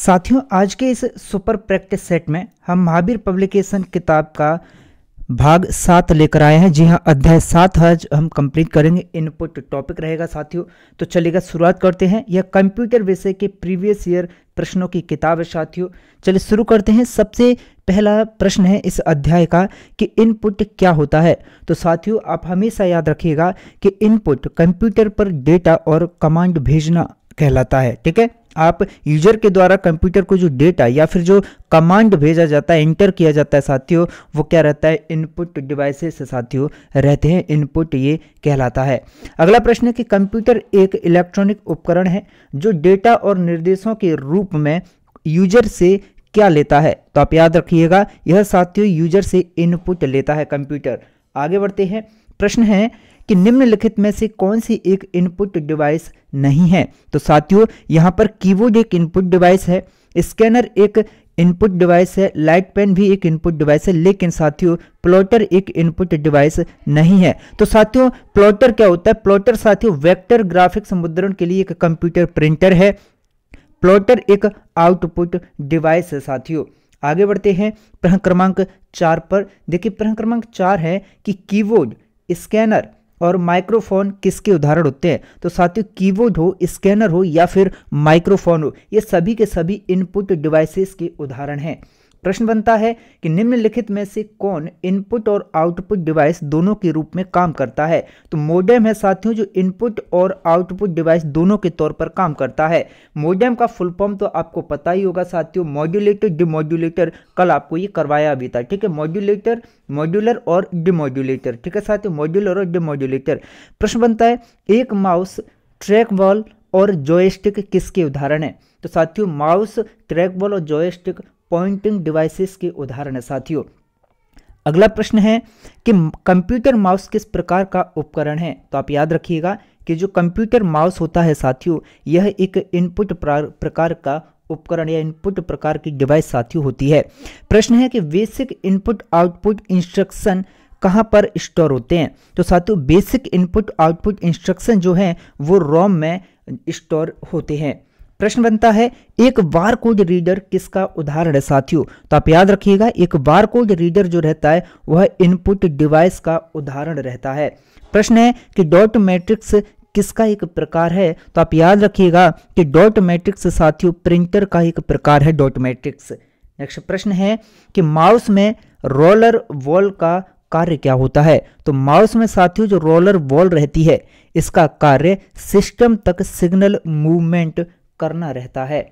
साथियों आज के इस सुपर प्रैक्टिस सेट में हम महावीर पब्लिकेशन किताब का भाग सात लेकर आए हैं जी हाँ अध्याय सात आज हम कंप्लीट करेंगे इनपुट टॉपिक रहेगा साथियों तो चलेगा शुरुआत करते हैं यह कंप्यूटर विषय के प्रीवियस ईयर प्रश्नों की किताब है साथियों चलिए शुरू करते हैं सबसे पहला प्रश्न है इस अध्याय का कि इनपुट क्या होता है तो साथियों आप हमेशा याद रखिएगा कि इनपुट कंप्यूटर पर डेटा और कमांड भेजना कहलाता है ठीक है आप यूजर के द्वारा कंप्यूटर को जो डेटा या फिर जो कमांड भेजा जाता है एंटर किया जाता है साथियों वो क्या रहता है इनपुट डिवाइसेस साथियों रहते हैं इनपुट ये कहलाता है अगला प्रश्न है कि कंप्यूटर एक इलेक्ट्रॉनिक उपकरण है जो डेटा और निर्देशों के रूप में यूजर से क्या लेता है तो आप याद रखिएगा यह साथियों यूजर से इनपुट लेता है कंप्यूटर आगे बढ़ते हैं प्रश्न है कि निम्नलिखित में से कौन सी एक इनपुट डिवाइस नहीं है तो साथियों यहाँ पर कीबोर्ड एक इनपुट डिवाइस है स्कैनर एक इनपुट डिवाइस है लाइट पेन भी एक इनपुट डिवाइस है लेकिन साथियों प्लॉटर एक इनपुट डिवाइस नहीं है तो साथियों प्लॉटर क्या होता है प्लॉटर साथियों वेक्टर ग्राफिक्स मुद्रण के लिए एक कंप्यूटर प्रिंटर है प्लॉटर एक आउटपुट डिवाइस है साथियों आगे बढ़ते हैं प्रश्न क्रमांक चार पर देखिए प्रश्न क्रमांक चार है कि कीबोर्ड स्कैनर और माइक्रोफोन किसके उदाहरण होते हैं तो साथियों कीबोर्ड हो स्कैनर हो या फिर माइक्रोफोन हो ये सभी के सभी इनपुट डिवाइसेस के उदाहरण हैं प्रश्न बनता है कि निम्नलिखित में से कौन इनपुट और आउटपुट डिवाइस दोनों के रूप में काम करता है तो मोडेम है साथियों जो इनपुट और आउटपुट डिवाइस दोनों के तौर पर काम करता है मोडेम का फुल फॉर्म तो आपको पता ही होगा साथियों मॉड्यूलेटर डिमोड्यूलेटर कल आपको ये करवाया भी था ठीक है मॉड्यूलेटर मॉड्यूलर और डिमोड्यूलेटर ठीक है साथियों मॉड्यूलर और डिमोड्यूलेटर प्रश्न बनता है एक माउस ट्रैक बॉल और जोएस्टिक किसके उदाहरण है तो साथियों माउस ट्रैक बॉल और जोएस्टिक पॉइंटिंग डिवाइसेस के उदाहरण है साथियों अगला प्रश्न है कि कंप्यूटर माउस किस प्रकार का उपकरण है तो आप याद रखिएगा कि जो कंप्यूटर माउस होता है साथियों यह एक इनपुट प्रकार का उपकरण या इनपुट प्रकार की डिवाइस साथियों होती है प्रश्न है कि बेसिक इनपुट आउटपुट इंस्ट्रक्शन कहाँ पर स्टोर होते हैं तो साथियों बेसिक इनपुट आउटपुट इंस्ट्रक्शन जो है वो रोम में स्टोर होते हैं प्रश्न बनता है एक बार कोड रीडर किसका उदाहरण है साथियों तो आप याद रखिएगा एक बार कोड रीडर जो रहता है वह इनपुट डिवाइस का उदाहरण रहता है प्रश्न है कि डॉट मैट्रिक्स किसका एक प्रकार है तो आप याद रखिएगा कि डॉट मैट्रिक्स साथियों प्रिंटर का एक प्रकार है डॉट मैट्रिक्स नेक्स्ट प्रश्न है कि माउस में रोलर वॉल का कार्य क्या होता है तो माउस में साथियों जो रोलर वॉल रहती है इसका कार्य सिस्टम तक सिग्नल मूवमेंट करना रहता है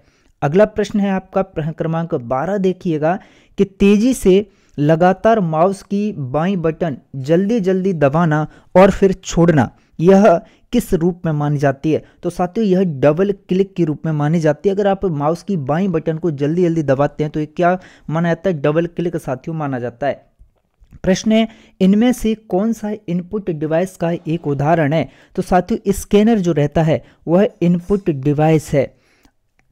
अगला प्रश्न है आपका प्रश्न क्रमांक बारह देखिएगा कि तेजी से लगातार माउस की बाई बटन जल्दी जल्दी दबाना और फिर छोड़ना यह किस रूप में मानी जाती है तो साथियों यह डबल क्लिक के रूप में मानी जाती है अगर आप माउस की बाई बटन को जल्दी जल्दी दबाते हैं तो क्या माना जाता है डबल क्लिक साथियों माना जाता है प्रश्न है इनमें से कौन सा इनपुट डिवाइस का एक उदाहरण है तो साथियों स्कैनर जो रहता है वह इनपुट डिवाइस है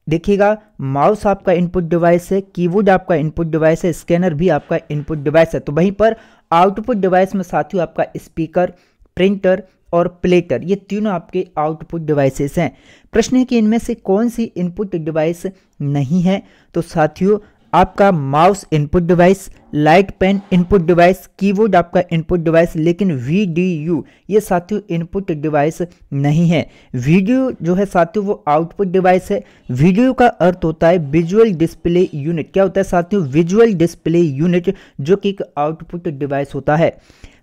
देखिएगा माउस आपका इनपुट डिवाइस है कीबोर्ड आपका इनपुट डिवाइस है स्कैनर भी आपका इनपुट डिवाइस है तो वहीं पर आउटपुट डिवाइस में साथियों आपका स्पीकर प्रिंटर और प्लेटर ये तीनों आपके आउटपुट डिवाइसेस हैं प्रश्न है कि इनमें से कौन सी इनपुट डिवाइस नहीं है तो साथियों आपका mouse input device light pen input device keyboard आपका इनपुट डिवाइस लेकिन वीडीयू ये साथियों इनपुट डिवाइस नहीं है वीडियो जो है साथियों वो आउटपुट डिवाइस है वीडियो का अर्थ होता है विजुअल डिस्प्ले यूनिट क्या होता है साथियों विजुअल डिस्प्ले यूनिट जो कि एक आउटपुट डिवाइस होता है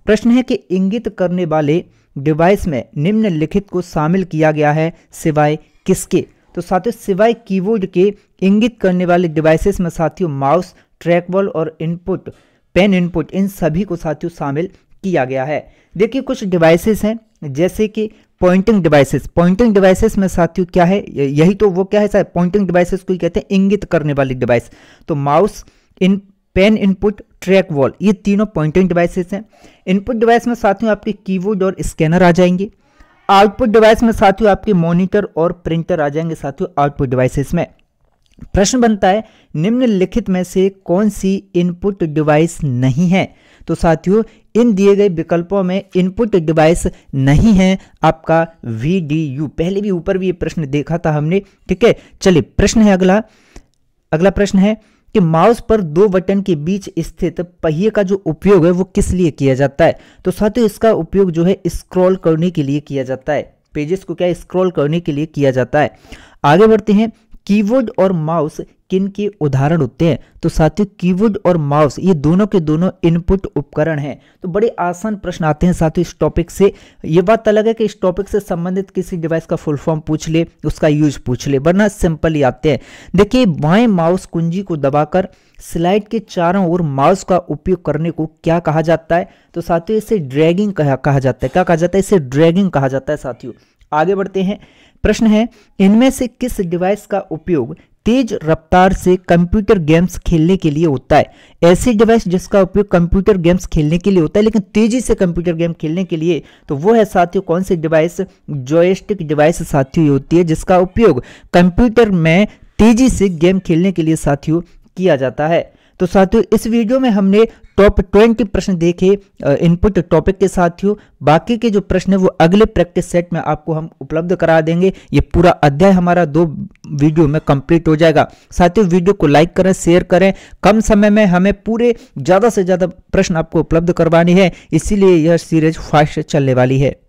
प्रश्न है कि इंगित करने वाले डिवाइस में निम्नलिखित को शामिल किया गया है सिवाय किसके तो साथियों सिवाय कीबोर्ड के इंगित करने वाले डिवाइसेस में साथियों माउस ट्रैकबॉल और इनपुट पेन इनपुट इन सभी को साथियों शामिल किया गया है देखिए कुछ डिवाइसेस हैं जैसे कि पॉइंटिंग डिवाइसेस पॉइंटिंग डिवाइसेस में साथियों क्या है यही तो वो क्या है पॉइंटिंग डिवाइसेस को कहते हैं इंगित करने वाली डिवाइस तो माउस इन पेन इनपुट ट्रैक वॉल ये तीनों पॉइंटिंग डिवाइसेस हैं इनपुट डिवाइस में साथियों आपके कीबोर्ड और स्कैनर आ जाएंगे आउटपुट डिवाइस में साथियों आपके मॉनिटर और प्रिंटर आ जाएंगे साथियों आउटपुट डिवाइसेस में प्रश्न बनता है निम्नलिखित में से कौन सी इनपुट डिवाइस नहीं है तो साथियों इन दिए गए विकल्पों में इनपुट डिवाइस नहीं है आपका वी पहले भी ऊपर भी ये प्रश्न देखा था हमने ठीक है चलिए प्रश्न है अगला अगला प्रश्न है कि माउस पर दो बटन के बीच स्थित पहिए का जो उपयोग है वो किस लिए किया जाता है तो साथ ही इसका उपयोग जो है स्क्रॉल करने के लिए किया जाता है पेजेस को क्या स्क्रॉल करने के लिए किया जाता है आगे बढ़ते हैं कीवर्ड और माउस किन के उदाहरण होते हैं तो साथियों कीवर्ड और माउस ये दोनों के दोनों इनपुट उपकरण हैं तो बड़े आसान प्रश्न आते हैं साथियों इस टॉपिक से ये बात अलग है कि इस टॉपिक से संबंधित किसी डिवाइस का फुल फॉर्म पूछ ले उसका यूज पूछ ले वरना सिंपल ही आते हैं देखिए बाएं माउस कुंजी को दबाकर स्लाइड के चारों ओर माउस का उपयोग करने को क्या कहा जाता है तो साथियों इसे ड्रैगिंग कहा, कहा जाता है क्या कहा जाता है इसे ड्रैगिंग कहा जाता है साथियों आगे बढ़ते हैं प्रश्न है इनमें से किस डिवाइस का उपयोग तेज रफ्तार से कंप्यूटर गेम्स खेलने के लिए होता है ऐसी डिवाइस जिसका उपयोग कंप्यूटर गेम्स खेलने के लिए होता है लेकिन तेजी से कंप्यूटर गेम खेलने के लिए तो वो है साथियों कौन सी डिवाइस जोएस्टिक डिवाइस साथियों होती है जिसका उपयोग कंप्यूटर में तेजी से गेम खेलने के लिए साथियों किया जाता है तो साथियों इस वीडियो में हमने टॉप ट्वेंटी प्रश्न देखे इनपुट टॉपिक के साथियों बाकी के जो प्रश्न है वो अगले प्रैक्टिस सेट में आपको हम उपलब्ध करा देंगे ये पूरा अध्याय हमारा दो वीडियो में कंप्लीट हो जाएगा साथियों वीडियो को लाइक करें शेयर करें कम समय में हमें पूरे ज़्यादा से ज़्यादा प्रश्न आपको उपलब्ध करवानी है इसीलिए यह सीरीज फास्ट चलने वाली है